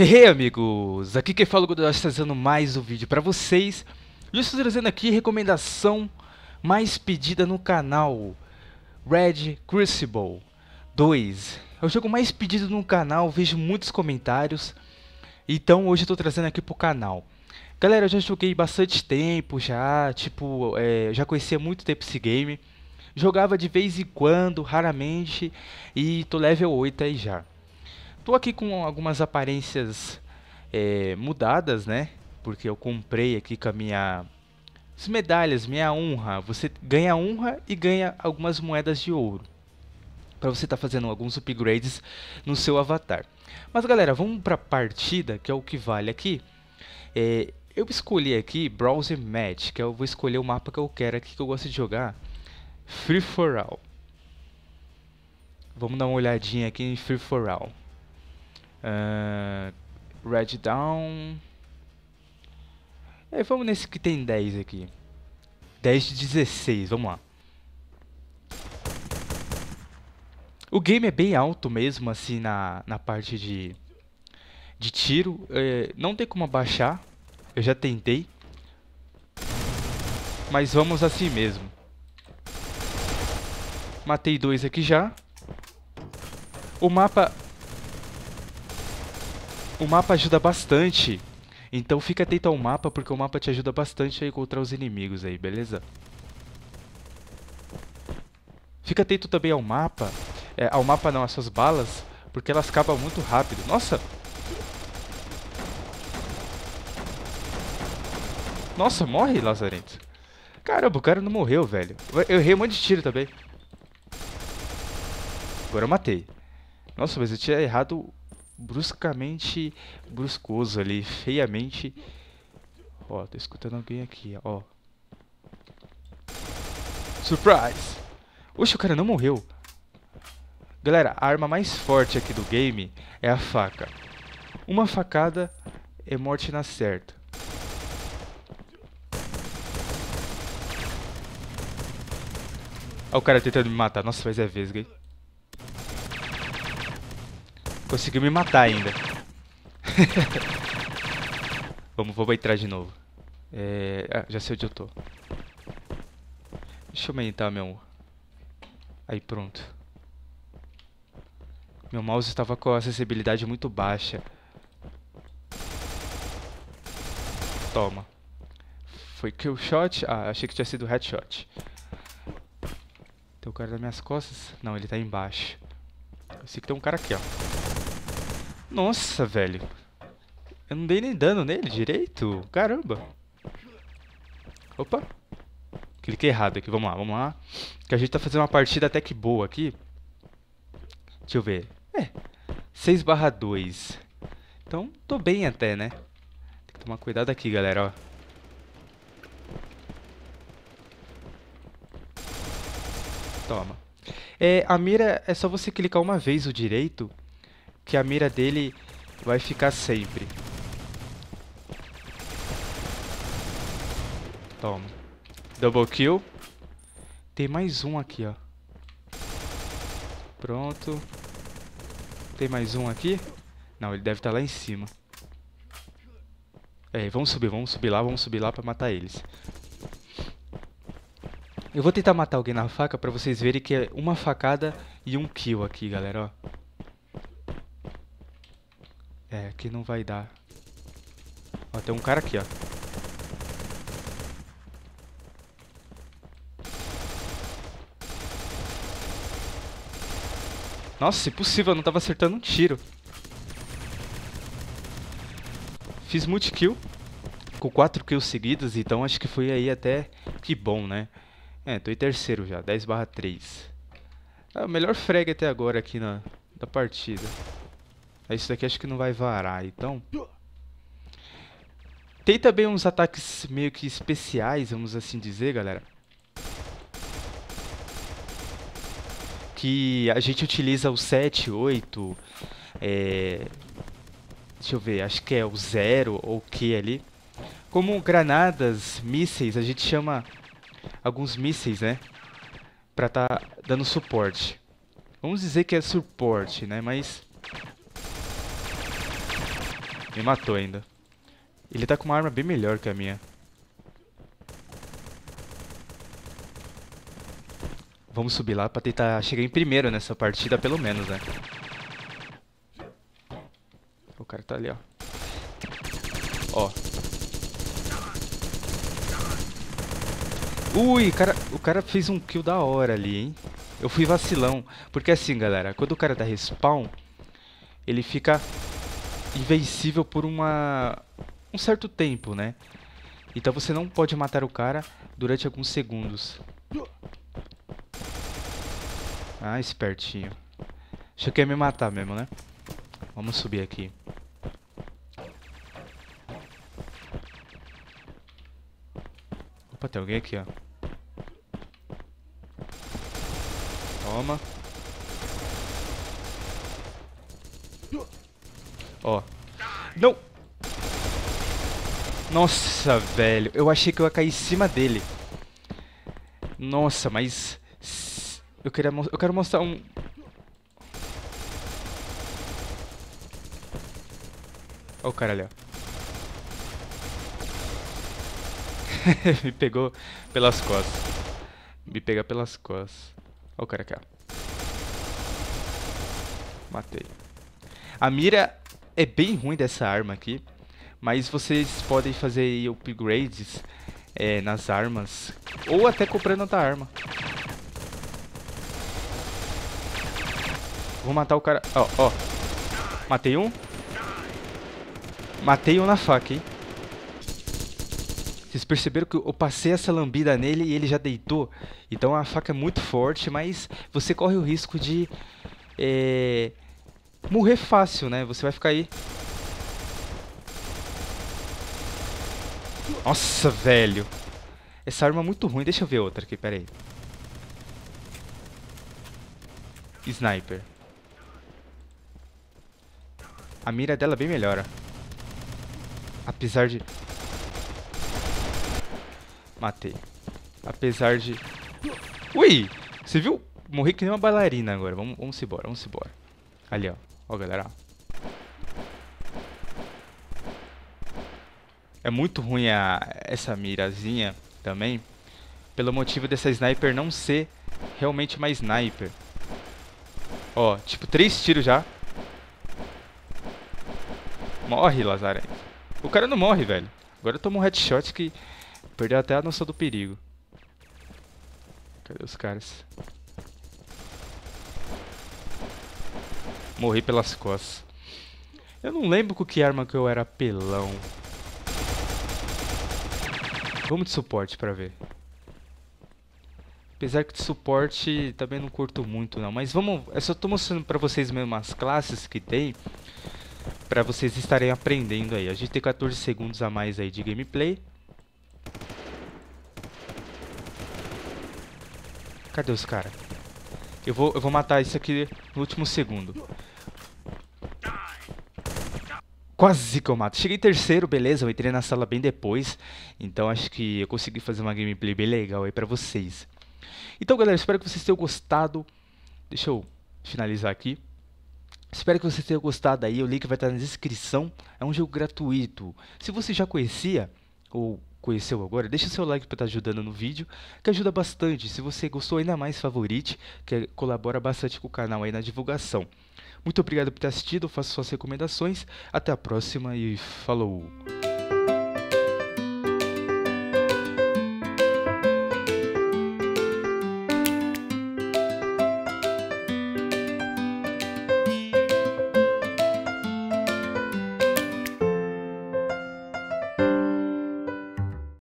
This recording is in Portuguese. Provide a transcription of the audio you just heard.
Hey amigos, aqui quem fala é o Gododash trazendo mais um vídeo para vocês E eu estou trazendo aqui recomendação mais pedida no canal Red Crucible 2 É o jogo mais pedido no canal, vejo muitos comentários Então hoje eu estou trazendo aqui pro canal Galera, eu já joguei bastante tempo já, tipo, é, já conhecia muito tempo esse game Jogava de vez em quando, raramente E tô level 8 aí já Estou aqui com algumas aparências é, mudadas, né? Porque eu comprei aqui com a minha... As medalhas, minha honra. Você ganha honra e ganha algumas moedas de ouro. Para você estar tá fazendo alguns upgrades no seu avatar. Mas galera, vamos para a partida, que é o que vale aqui. É, eu escolhi aqui Browser Match, que eu vou escolher o mapa que eu quero aqui, que eu gosto de jogar. Free For All. Vamos dar uma olhadinha aqui em Free For All. Uh, ah, Red Down. É, vamos nesse que tem 10 aqui. 10 de 16, vamos lá. O game é bem alto mesmo, assim, na, na parte de, de tiro. É, não tem como abaixar, eu já tentei. Mas vamos assim mesmo. Matei dois aqui já. O mapa o mapa ajuda bastante. Então fica atento ao mapa, porque o mapa te ajuda bastante a encontrar os inimigos aí, beleza? Fica atento também ao mapa. É, ao mapa não, às suas balas, porque elas acabam muito rápido. Nossa! Nossa, morre, Lazarento. Caramba, o cara não morreu, velho. Eu errei um monte de tiro também. Agora eu matei. Nossa, mas eu tinha errado bruscamente bruscoso ali, feiamente. Ó, tô escutando alguém aqui, ó. Surprise! Oxe, o cara não morreu. Galera, a arma mais forte aqui do game é a faca. Uma facada é morte na certa. Olha o cara tentando me matar. Nossa, mas é vesga, hein? Conseguiu me matar ainda. Vamos, vou entrar de novo. É... Ah, já sei onde eu tô. Deixa eu aumentar meu... Aí, pronto. Meu mouse estava com a sensibilidade muito baixa. Toma. Foi kill shot? Ah, achei que tinha sido headshot. Tem o cara nas minhas costas? Não, ele tá embaixo. Eu sei que tem um cara aqui, ó. Nossa, velho. Eu não dei nem dano nele direito. Caramba. Opa. Cliquei errado aqui. Vamos lá, vamos lá. Que a gente tá fazendo uma partida até que boa aqui. Deixa eu ver. É. 6 barra 2. Então, tô bem até, né? Tem que tomar cuidado aqui, galera, ó. Toma. É, a mira é só você clicar uma vez o direito que a mira dele vai ficar sempre. Toma. Double kill. Tem mais um aqui, ó. Pronto. Tem mais um aqui? Não, ele deve estar tá lá em cima. É, vamos subir, vamos subir lá, vamos subir lá pra matar eles. Eu vou tentar matar alguém na faca pra vocês verem que é uma facada e um kill aqui, galera, ó. É, aqui não vai dar. Ó, tem um cara aqui, ó. Nossa, impossível, eu não tava acertando um tiro. Fiz multi-kill com 4 kills seguidos, então acho que foi aí até que bom, né? É, tô em terceiro já, 10 barra 3. É o melhor frag até agora aqui na, da partida. É isso daqui acho que não vai varar, então... Tem também uns ataques meio que especiais, vamos assim dizer, galera. Que a gente utiliza o 7, 8... É... Deixa eu ver, acho que é o 0 ou o que ali. Como granadas, mísseis, a gente chama alguns mísseis, né? Pra tá dando suporte. Vamos dizer que é suporte, né? Mas me matou ainda. Ele tá com uma arma bem melhor que a minha. Vamos subir lá pra tentar chegar em primeiro nessa partida, pelo menos, né? O cara tá ali, ó. Ó. Ui, cara, o cara fez um kill da hora ali, hein? Eu fui vacilão. Porque assim, galera, quando o cara dá respawn, ele fica invencível por uma um certo tempo, né? Então você não pode matar o cara durante alguns segundos. Ah, espertinho. Achei que ia me matar mesmo, né? Vamos subir aqui. Opa, tem alguém aqui, ó. Toma. Ó. Não! Nossa, velho. Eu achei que eu ia cair em cima dele. Nossa, mas... Eu, queria, eu quero mostrar um... Olha o cara ali, ó. Me pegou pelas costas. Me pega pelas costas. Olha o cara aqui, ó. Matei. A mira é bem ruim dessa arma aqui, mas vocês podem fazer upgrades é, nas armas ou até comprando outra arma. Vou matar o cara. Ó, ó. Matei um. Matei um na faca, hein. Vocês perceberam que eu passei essa lambida nele e ele já deitou? Então a faca é muito forte, mas você corre o risco de... É morrer fácil, né? Você vai ficar aí. Nossa, velho. Essa arma é muito ruim. Deixa eu ver outra aqui, pera aí. Sniper. A mira dela é bem melhora. Apesar de... Matei. Apesar de... Ui! Você viu? Morri que nem uma bailarina agora. Vamos, vamos embora, vamos embora. Ali, ó. Ó, galera. É muito ruim a, essa mirazinha também, pelo motivo dessa sniper não ser realmente uma sniper. Ó, tipo, três tiros já. Morre, Lazarento. O cara não morre, velho. Agora eu tomo um headshot que perdeu até a noção do perigo. Cadê os caras? Morri pelas costas. Eu não lembro com que arma que eu era pelão. Vamos de suporte pra ver. Apesar que de suporte também não curto muito não. Mas vamos... Eu só tô mostrando pra vocês mesmo as classes que tem. Pra vocês estarem aprendendo aí. A gente tem 14 segundos a mais aí de gameplay. Cadê os caras? Eu vou, eu vou matar isso aqui no último segundo. Quase que eu mato. Cheguei terceiro, beleza. Eu entrei na sala bem depois. Então acho que eu consegui fazer uma gameplay bem legal aí pra vocês. Então, galera, espero que vocês tenham gostado. Deixa eu finalizar aqui. Espero que vocês tenham gostado aí. O link vai estar na descrição. É um jogo gratuito. Se você já conhecia ou conheceu agora, deixa seu like para estar tá ajudando no vídeo, que ajuda bastante. Se você gostou, ainda mais favorite, que é, colabora bastante com o canal aí na divulgação. Muito obrigado por ter assistido, faço suas recomendações, até a próxima e falou!